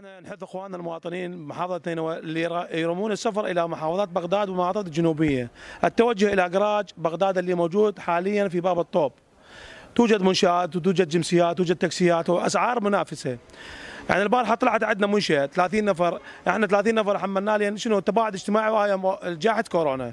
احنا نحث اخواننا المواطنين محافظه اللي يرمون السفر الى محافظات بغداد والمحافظات الجنوبيه، التوجه الى قراج بغداد اللي موجود حاليا في باب الطوب. توجد منشات وتوجد جمسيات توجد تاكسيات واسعار منافسه. يعني البارحه طلعت عندنا منشاه 30 نفر، احنا 30 نفر حملنا لان شنو تباعد اجتماعي وهي جائحه كورونا.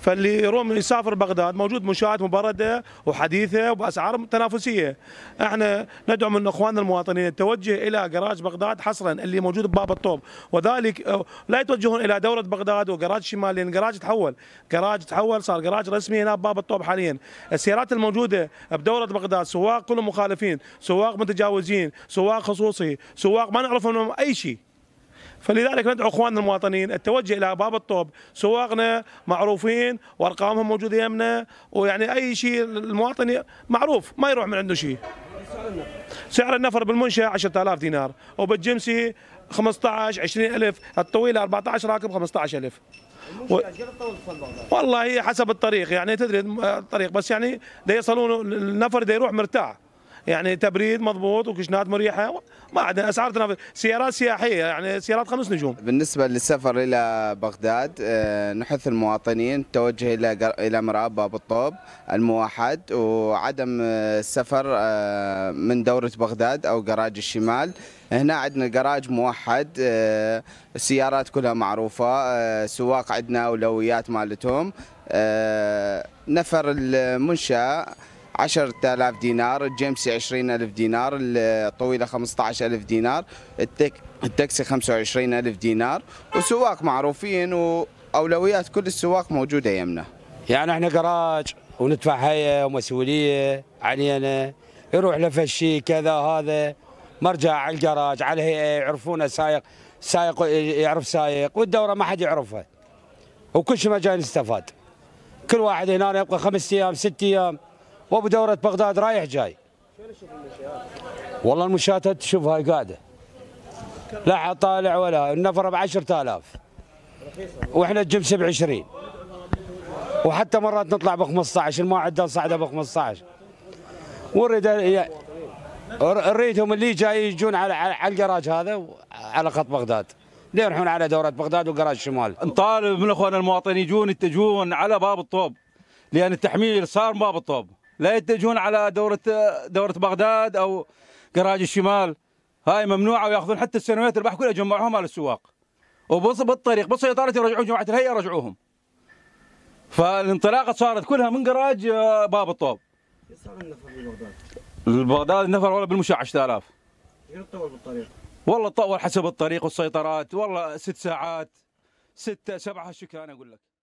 فاللي يروم يسافر بغداد موجود منشات مبرده وحديثه وباسعار تنافسيه. احنا ندعو من اخواننا المواطنين التوجه الى جراج بغداد حصرا اللي موجود بباب الطوب وذلك لا يتوجهون الى دوره بغداد وجراج شمال لان جراج تحول، جراج تحول صار جراج رسمي هنا بباب الطوب حاليا. السيارات الموجوده بدوره بغداد سواق كلهم مخالفين، سواق متجاوزين، سواق خصوصي، سواق ما نعرف منهم اي شيء. فلذلك ندعو اخواننا المواطنين التوجه الى باب الطوب سواقنا معروفين وارقامهم موجوده يمنا ويعني اي شيء المواطن معروف ما يروح من عنده شيء سعر النفر بالمنشاه 10000 دينار وبالجمسي 15 20000 الطويله 14 راكب 15000 و... والله هي حسب الطريق يعني تدري الطريق بس يعني دا يصلون النفر دا يروح مرتاح يعني تبريد مضبوط وكشنات مريحه ما عندنا اسعار تنافس سيارات سياحيه يعني سيارات خمس نجوم بالنسبه للسفر الى بغداد آه، نحث المواطنين التوجه الى الى مراب باب الطوب الموحد وعدم السفر آه، آه، من دوره بغداد او جراج الشمال هنا عندنا جراج موحد السيارات كلها معروفه سواق عندنا اولويات مالتهم نفر المنشاه 10000 دينار الجيمسي 20000 دينار الطويله 15000 دينار التك التاكسي 25000 دينار وسواق معروفين واولويات كل السواق موجوده يمنا يعني احنا كراج وندفع هيا ومسؤوليه علينا يروح لفشي كذا هذا مرجع على الجراج على الهيئه يعرفونه سايق سايق يعرف سايق والدوره ما حد يعرفها وكل شيء ما جاي نستفاد كل واحد هنا يبقى خمس ايام ست ايام وبدورة بغداد رايح جاي والله المشاة هاي قاعدة لا طالع ولا النفر ب 10000 واحنا الجم ب 20 وحتى مرات نطلع ب 15 الماعدة صعدة ب 15 ونريد نريدهم اللي جاي يجون على على الجراج هذا على خط بغداد ليه يروحون على دورة بغداد وقراج الشمال نطالب من اخواننا المواطنين يجون يتجون على باب الطوب لان التحميل صار باب الطوب لا يتجهون على دورة دورة بغداد أو قراج الشمال هاي ممنوعة وياخذون حتى السنوات البحر كلها يجمعوها مال السواق وبص بالطريق بالسيطرة يرجعون جماعة الهيئة رجعوهم فالانطلاقة صارت كلها من قراج آه، باب الطوب صار النفر ببغداد؟ بغداد النفر والله بالمشاع 10000 طول بالطريق؟ والله طول حسب الطريق والسيطرات والله ست ساعات ستة سبعة هالشكل أنا أقول لك